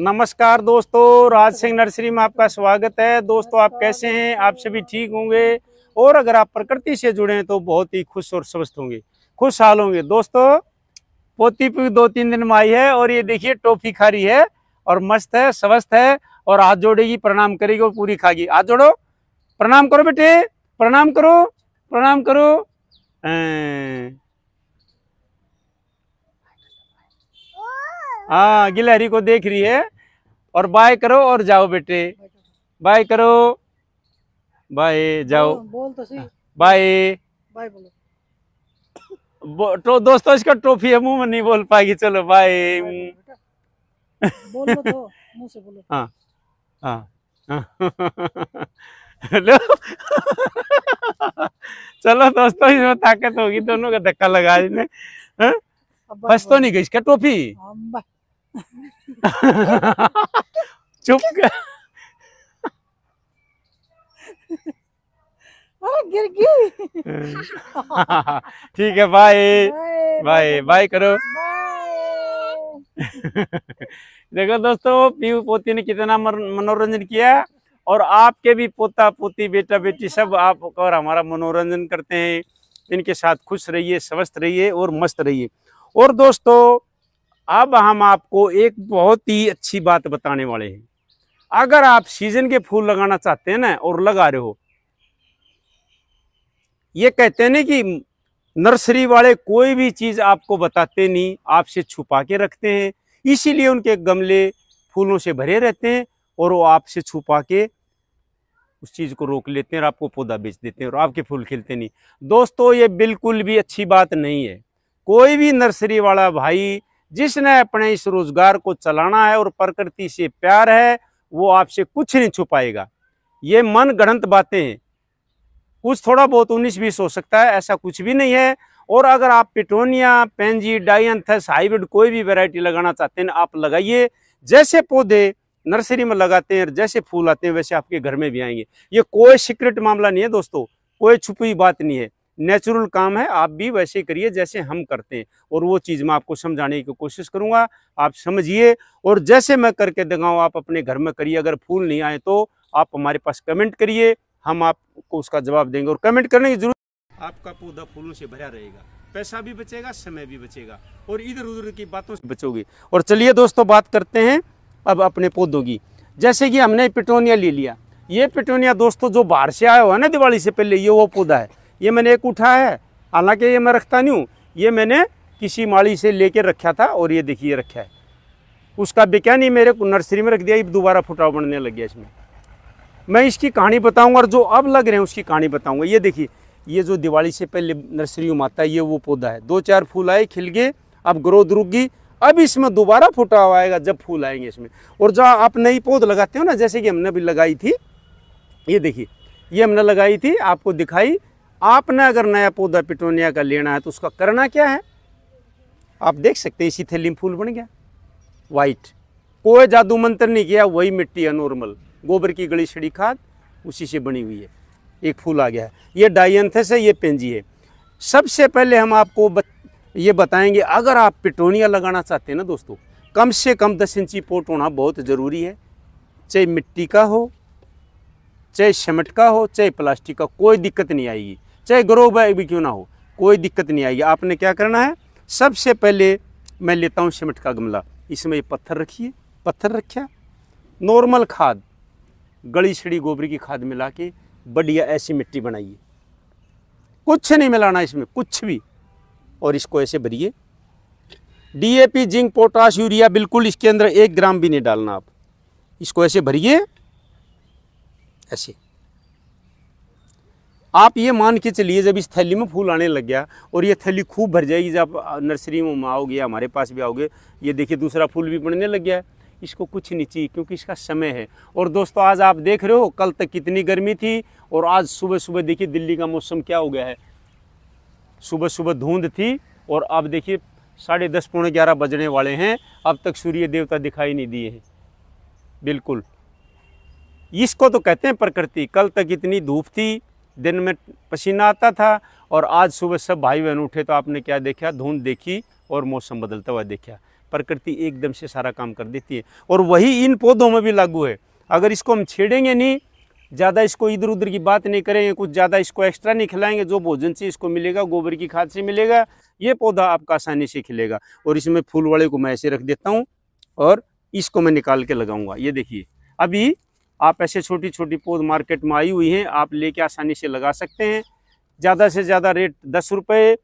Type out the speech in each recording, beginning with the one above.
नमस्कार दोस्तों राज सिंह नर्सरी में आपका स्वागत है दोस्तों आप कैसे हैं आप सभी ठीक होंगे और अगर आप प्रकृति से जुड़े हैं तो बहुत ही खुश और स्वस्थ होंगे खुशहाल होंगे दोस्तों पोती पी दो तीन दिन में आई है और ये देखिए टोपी खा रही है और मस्त है स्वस्थ है और हाथ जोड़ेगी प्रणाम करेगी और पूरी खागी हाथ जोड़ो प्रणाम करो बेटे प्रणाम करो प्रणाम करो हाँ गिलहरी को देख रही है और बाय करो और जाओ बेटे बाय करो बाय जाओ बोल तो सही बाय बाय बोलो तो दोस्तों इसका ट्रॉफी है मुंह में नहीं बोल पाएगी चलो बाय बोलो तो मुंह से बोलो हाँ, हाँ हाँ हेलो चलो दोस्तों इसमें ताकत होगी दोनों का धक्का लगा इसने हाँ? बस तो नहीं गई इसका ट्रॉफी चुप कर गिर गई ठीक है बाय बाय बाय करो देखो दोस्तों पीव पोती ने कितना मनोरंजन किया और आपके भी पोता पोती बेटा बेटी सब आप और हमारा मनोरंजन करते हैं इनके साथ खुश रहिए स्वस्थ रहिए और मस्त रहिए और दोस्तों अब हम आपको एक बहुत ही अच्छी बात बताने वाले हैं अगर आप सीजन के फूल लगाना चाहते हैं ना और लगा रहे हो ये कहते ना कि नर्सरी वाले कोई भी चीज़ आपको बताते नहीं आपसे छुपा के रखते हैं इसीलिए उनके गमले फूलों से भरे रहते हैं और वो आपसे छुपा के उस चीज़ को रोक लेते हैं और आपको पौधा बेच देते हैं और आपके फूल खिलते नहीं दोस्तों ये बिल्कुल भी अच्छी बात नहीं है कोई भी नर्सरी वाला भाई जिसने अपने इस रोजगार को चलाना है और प्रकृति से प्यार है वो आपसे कुछ नहीं छुपाएगा ये मन गणत बातें हैं कुछ थोड़ा बहुत उन्नीस बीस हो सकता है ऐसा कुछ भी नहीं है और अगर आप पिटोनिया पेंजी डाइंथस हाइब्रिड कोई भी वैरायटी लगाना चाहते हैं आप लगाइए जैसे पौधे नर्सरी में लगाते हैं और जैसे फूल आते हैं वैसे आपके घर में भी आएंगे ये कोई सीक्रेट मामला नहीं है दोस्तों कोई छुपी बात नहीं है नेचुरल काम है आप भी वैसे करिए जैसे हम करते हैं और वो चीज़ मैं आपको समझाने की कोशिश करूँगा आप समझिए और जैसे मैं करके दिखाऊँ आप अपने घर में करिए अगर फूल नहीं आए तो आप हमारे पास कमेंट करिए हम आपको उसका जवाब देंगे और कमेंट करने की जरूरत आपका पौधा फूलों से भरा रहेगा पैसा भी बचेगा समय भी बचेगा और इधर उधर की बातों से बचोगे और चलिए दोस्तों बात करते हैं अब अपने पौधों की जैसे कि हमने पिटोनिया ले लिया ये पिटोनिया दोस्तों जो बाहर से आया हुआ है ना दिवाली से पहले ये वो पौधा है ये मैंने एक उठा है हालांकि ये मैं रखता नहीं हूँ ये मैंने किसी माली से लेके रखा था और ये देखिए रखा है उसका बेकैन ही मेरे नर्सरी में रख दिया दोबारा फुटाव बढ़ने लग गया इसमें मैं इसकी कहानी बताऊंगा और जो अब लग रहे हैं उसकी कहानी बताऊंगा ये देखिए ये जो दिवाली से पहले नर्सरी में आता है ये वो पौधा है दो चार फूल आए खिल गए अब ग्रोथ रुक गई अब इसमें दोबारा फुटाव आएगा जब फूल आएंगे इसमें और जो आप नई पौध लगाते हो ना जैसे कि हमने भी लगाई थी ये देखिए ये हमने लगाई थी आपको दिखाई आपने अगर नया पौधा पिटोनिया का लेना है तो उसका करना क्या है आप देख सकते हैं इसी थैली फूल बन गया वाइट कोई जादू मंत्र नहीं किया वही मिट्टी है नॉर्मल गोबर की गली छड़ी खाद उसी से बनी हुई है एक फूल आ गया है ये डाइंथस है ये पेंजी है सबसे पहले हम आपको बत, ये बताएंगे अगर आप पिटोनिया लगाना चाहते हैं ना दोस्तों कम से कम दस इंची पोट होना बहुत ज़रूरी है चाहे मिट्टी का हो चाहे सीमेंट का हो चाहे प्लास्टिक का कोई दिक्कत नहीं आएगी चाहे ग्रो बैग भी क्यों ना हो कोई दिक्कत नहीं आएगी आपने क्या करना है सबसे पहले मैं लेता हूँ सीमेंट का गमला इसमें ये पत्थर रखिए पत्थर रखा नॉर्मल खाद गड़ी छड़ी गोबरी की खाद मिला के बढ़िया ऐसी मिट्टी बनाइए कुछ नहीं मिलाना इसमें कुछ भी और इसको ऐसे भरिए डीएपी जिंक पोटास यूरिया बिल्कुल इसके अंदर एक ग्राम भी नहीं डालना आप इसको ऐसे भरिए ऐसे आप ये मान के चलिए जब इस थैली में फूल आने लग गया और ये थैली खूब भर जाएगी जब नर्सरी में आओगे हमारे पास भी आओगे ये देखिए दूसरा फूल भी बढ़ने लग गया है इसको कुछ नहीं चाहिए क्योंकि इसका समय है और दोस्तों आज आप देख रहे हो कल तक कितनी गर्मी थी और आज सुबह सुबह देखिए दिल्ली का मौसम क्या हो गया है सुबह सुबह धुंध थी और अब देखिए साढ़े दस पौने ग्यारह बजने वाले हैं अब तक सूर्य देवता दिखाई नहीं दिए हैं बिल्कुल इसको तो कहते हैं प्रकृति कल तक इतनी धूप थी दिन में पसीना आता था और आज सुबह सब भाई बहन उठे तो आपने क्या देखा धुंध देखी और मौसम बदलता हुआ देखा प्रकृति एकदम से सारा काम कर देती है और वही इन पौधों में भी लागू है अगर इसको हम छेड़ेंगे नहीं ज़्यादा इसको इधर उधर की बात नहीं करेंगे कुछ ज़्यादा इसको एक्स्ट्रा नहीं खिलाएंगे जो भोजन से इसको मिलेगा गोबर की खाद से मिलेगा ये पौधा आपका आसानी से खिलेगा और इसमें फूल वाले को मैं ऐसे रख देता हूँ और इसको मैं निकाल के लगाऊंगा ये देखिए अभी आप ऐसे छोटी छोटी पौध मार्केट में आई हुई हैं आप लेके आसानी से लगा सकते हैं ज़्यादा से ज़्यादा रेट दस रुपये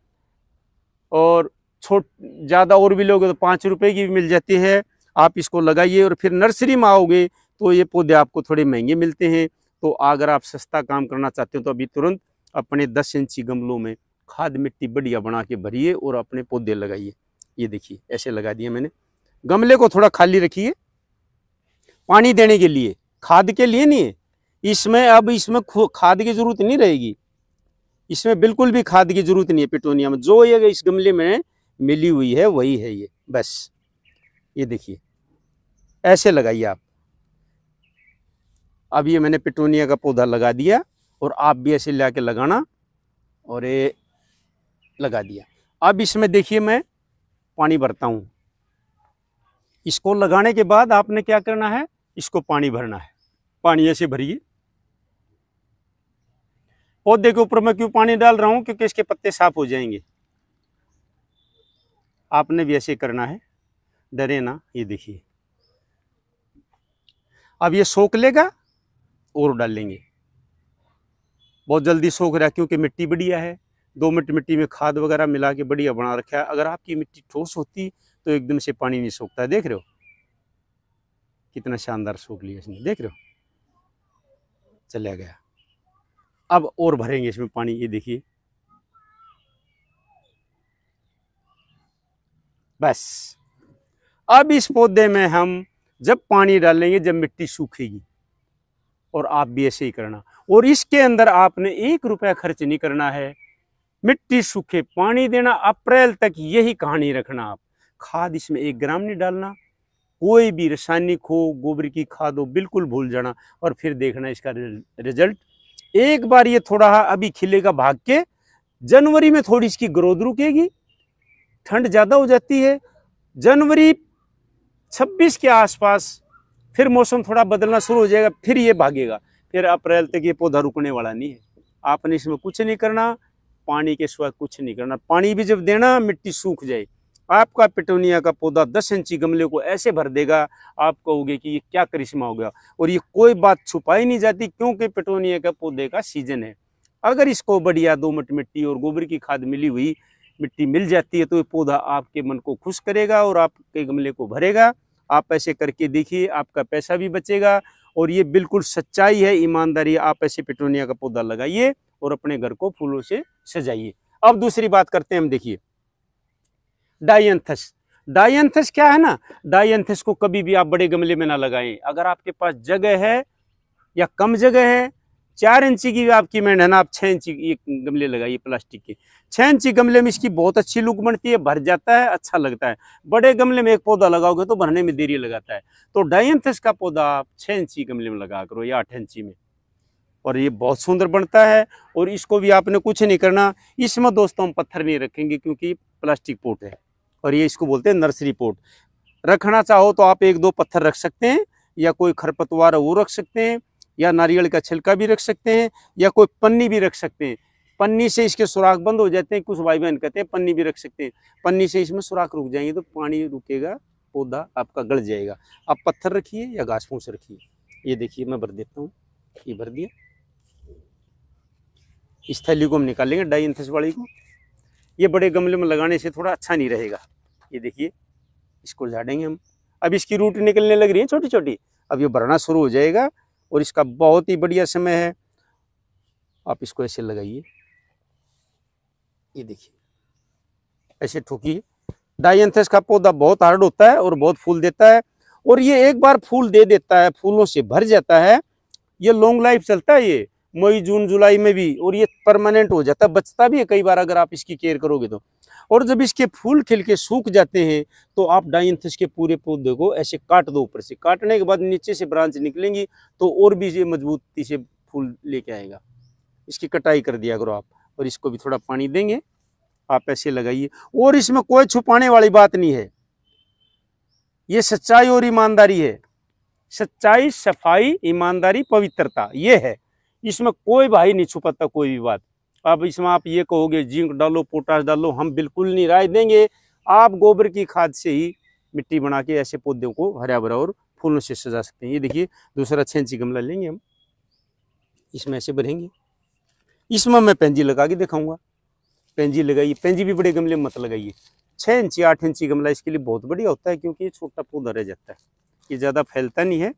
और छोट ज़्यादा और भी लोगे तो पाँच रुपये की भी मिल जाती है आप इसको लगाइए और फिर नर्सरी में आओगे तो ये पौधे आपको थोड़े महंगे मिलते हैं तो अगर आप सस्ता काम करना चाहते हो तो अभी तुरंत अपने दस इंची गमलों में खाद मिट्टी बढ़िया बना के भरिए और अपने पौधे लगाइए ये देखिए ऐसे लगा दिया मैंने गमले को थोड़ा खाली रखिए पानी देने के लिए खाद के लिए नहीं इसमें अब इसमें खाद की जरूरत नहीं रहेगी इसमें बिल्कुल भी खाद की जरूरत नहीं है पिटोनिया में जो ये इस गमले में मिली हुई है वही है ये बस ये देखिए ऐसे लगाइए आप अब ये मैंने पिटोनिया का पौधा लगा दिया और आप भी ऐसे ला के लगाना और ये लगा दिया अब इसमें देखिए मैं पानी भरता हूँ इसको लगाने के बाद आपने क्या करना है इसको पानी भरना है पानी ऐसे भरिए पौधे के ऊपर मैं क्यों पानी डाल रहा हूँ क्योंकि इसके पत्ते साफ हो जाएंगे आपने भी ऐसे करना है डरे ना ये देखिए अब ये सोख लेगा और डालेंगे बहुत जल्दी सोख रहा क्योंकि मिट्टी बढ़िया है दो मिनट मिट्टी में खाद वगैरह मिला के बढ़िया बना रखा है अगर आपकी मिट्टी ठोस होती तो एकदम से पानी नहीं सोखता देख रहे हो कितना शानदार सूख लिया इसने देख रहे हो चला गया अब और भरेंगे इसमें पानी ये देखिए बस अब इस पौधे में हम जब पानी डालेंगे जब मिट्टी सूखेगी और आप भी ऐसे ही करना और इसके अंदर आपने एक रुपया खर्च नहीं करना है मिट्टी सूखे पानी देना अप्रैल तक यही कहानी रखना आप खाद इसमें एक ग्राम नहीं डालना कोई भी रासायनिक हो गोबर की खाद हो बिल्कुल भूल जाना और फिर देखना इसका रिजल्ट एक बार ये थोड़ा अभी खिलेगा भाग के जनवरी में थोड़ी इसकी ग्रोथ रुकेगी ठंड ज़्यादा हो जाती है जनवरी 26 के आसपास फिर मौसम थोड़ा बदलना शुरू हो जाएगा फिर ये भागेगा फिर अप्रैल तक ये पौधा रुकने वाला नहीं है आपने इसमें कुछ नहीं करना पानी के सिवा कुछ नहीं करना पानी भी जब देना मिट्टी सूख जाए आपका पिटोनिया का पौधा दस इंची गमले को ऐसे भर देगा आप कहोगे कि ये क्या करिश्मा हो गया और ये कोई बात छुपाई नहीं जाती क्योंकि पिटोनिया का पौधे का सीजन है अगर इसको बढ़िया दो मट मिट्टी और गोबर की खाद मिली हुई मिट्टी मिल जाती है तो ये पौधा आपके मन को खुश करेगा और आपके गमले को भरेगा आप ऐसे करके देखिए आपका पैसा भी बचेगा और ये बिल्कुल सच्चाई है ईमानदारी आप ऐसे पिटोनिया का पौधा लगाइए और अपने घर को फूलों से सजाइए अब दूसरी बात करते हैं हम देखिए डाइएंथस डाइएंथस क्या है ना डाइंथस को कभी भी आप बड़े गमले में ना लगाएं अगर आपके पास जगह है या कम जगह है चार इंची की आपकी मेंड है ना आप छः इंची ये गमले लगाइए प्लास्टिक के छः इंची गमले में इसकी बहुत अच्छी लुक बनती है भर जाता है अच्छा लगता है बड़े गमले में एक पौधा लगाओगे तो भरने में देरी लगाता है तो डायंथस का पौधा आप छः इंची गमले में लगा करो या आठ इंची में और ये बहुत सुंदर बनता है और इसको भी आपने कुछ नहीं करना इसमें दोस्तों हम पत्थर नहीं रखेंगे क्योंकि प्लास्टिक पोट है और ये इसको बोलते हैं नर्सरी पोट रखना चाहो तो आप एक दो पत्थर रख सकते हैं या कोई खरपतवार वो रख सकते हैं या नारियल का छिलका भी रख सकते हैं या कोई पन्नी भी रख सकते हैं पन्नी से इसके सुराख बंद हो जाते हैं कुछ भाई बहन कहते हैं पन्नी भी रख सकते हैं पन्नी से इसमें सुराख रुक जाएंगे तो पानी रुकेगा पौधा आपका गल जाएगा आप पत्थर रखिए या घास फूस रखिए ये देखिए मैं भर देता हूँ ये भर दिया इस थैली को हम निकालेंगे डाई इंथस वाली को ये बड़े गमले में लगाने से थोड़ा अच्छा नहीं रहेगा ये देखिए इसको झाड़ेंगे हम अब इसकी रूट निकलने लग रही है छोटी छोटी अब ये भरना शुरू हो जाएगा और इसका बहुत ही बढ़िया समय है आप इसको ऐसे लगाइए ये देखिए ऐसे ठोकी डाइंथस का पौधा बहुत हार्ड होता है और बहुत फूल देता है और ये एक बार फूल दे देता है फूलों से भर जाता है ये लॉन्ग लाइफ चलता है ये मई जून जुलाई में भी और ये परमानेंट हो जाता है बचता भी है कई बार अगर आप इसकी केयर करोगे तो और जब इसके फूल खिल के सूख जाते हैं तो आप डाइंथस के पूरे पौधे को ऐसे काट दो ऊपर से काटने के बाद नीचे से ब्रांच निकलेंगी तो और भी ये मजबूती से फूल लेके आएगा इसकी कटाई कर दिया करो आप और इसको भी थोड़ा पानी देंगे आप ऐसे लगाइए और इसमें कोई छुपाने वाली बात नहीं है ये सच्चाई और ईमानदारी है सच्चाई सफाई ईमानदारी पवित्रता ये है इसमें कोई भाई नहीं छुपाता कोई भी बात अब इसमें आप ये कहोगे जिंक डालो पोटास डालो हम बिल्कुल नहीं राय देंगे आप गोबर की खाद से ही मिट्टी बना के ऐसे पौधों को हरा भरा और फूलों से सजा सकते हैं ये देखिए दूसरा छः इंची गमला लेंगे हम इसमें ऐसे भरेंगे इसमें मैं पेंजी लगा के दिखाऊंगा पेंजी लगाइए पेंजी भी बड़े गमले मत लगाइए छः इंची आठ इंची गमला इसके लिए बहुत बढ़िया होता है क्योंकि ये छोटा पौधा रह जाता है ये ज़्यादा फैलता नहीं है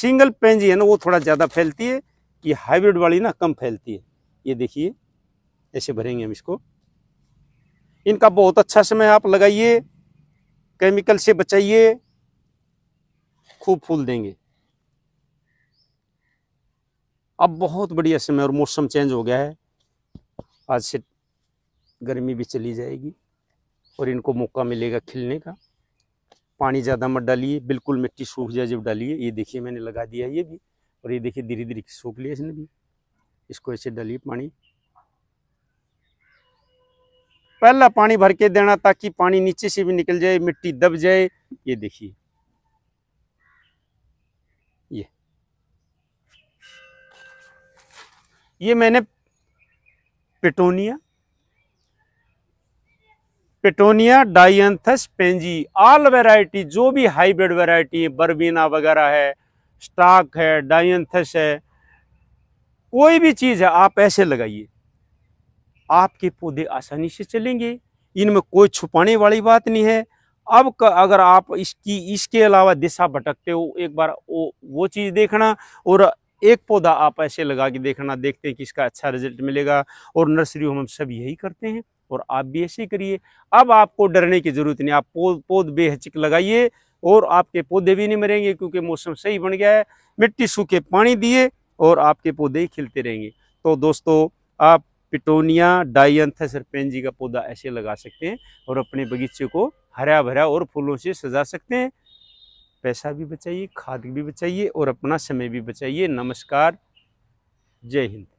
सिंगल पेंजी है ना वो थोड़ा ज़्यादा फैलती है कि हाइब्रिड वाली ना कम फैलती है ये देखिए ऐसे भरेंगे हम इसको इनका बहुत अच्छा समय आप लगाइए केमिकल से बचाइए खूब फूल देंगे अब बहुत बढ़िया समय और मौसम चेंज हो गया है आज से गर्मी भी चली जाएगी और इनको मौका मिलेगा खिलने का पानी ज़्यादा मत डालिए बिल्कुल मिट्टी सूख जाए जब डालिए ये देखिए मैंने लगा दिया ये भी और ये देखिए धीरे धीरे सूख लिया इसने भी इसको ऐसे डली पानी पहला पानी भर के देना ताकि पानी नीचे से भी निकल जाए मिट्टी दब जाए ये देखिए ये ये मैंने petunia petunia dianthus pansy all variety जो भी हाइब्रिड वेराइटी बर्बीना वगैरह है स्टाक है डायंथस है कोई भी चीज़ है आप ऐसे लगाइए आपके पौधे आसानी से चलेंगे इनमें कोई छुपाने वाली बात नहीं है अब अगर आप इसकी इसके अलावा दिशा भटकते हो एक बार वो वो चीज़ देखना और एक पौधा आप ऐसे लगा के देखना देखते हैं कि इसका अच्छा रिजल्ट मिलेगा और नर्सरी हम सब यही करते हैं और आप भी ऐसे करिए अब आपको डरने की ज़रूरत नहीं आप पौध पौध बेहचक लगाइए और आपके पौधे भी नहीं मरेंगे क्योंकि मौसम सही बन गया है मिट्टी सूखे पानी दिए और आपके पौधे ही खिलते रहेंगे तो दोस्तों आप पिटोनिया डाइंथस सरपेंजी का पौधा ऐसे लगा सकते हैं और अपने बगीचे को हरा भरा और फूलों से सजा सकते हैं पैसा भी बचाइए खाद भी बचाइए और अपना समय भी बचाइए नमस्कार जय हिंद